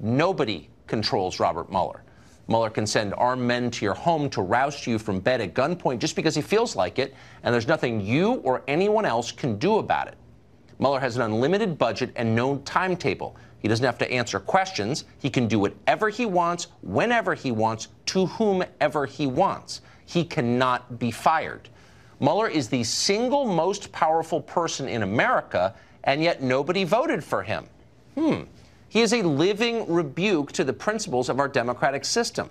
Nobody controls Robert Mueller. Mueller can send armed men to your home to roust you from bed at gunpoint just because he feels like it, and there's nothing you or anyone else can do about it. Mueller has an unlimited budget and no timetable. He doesn't have to answer questions. He can do whatever he wants, whenever he wants, to whomever he wants. He cannot be fired. Mueller is the single most powerful person in America, and yet nobody voted for him. Hmm. He is a living rebuke to the principles of our democratic system.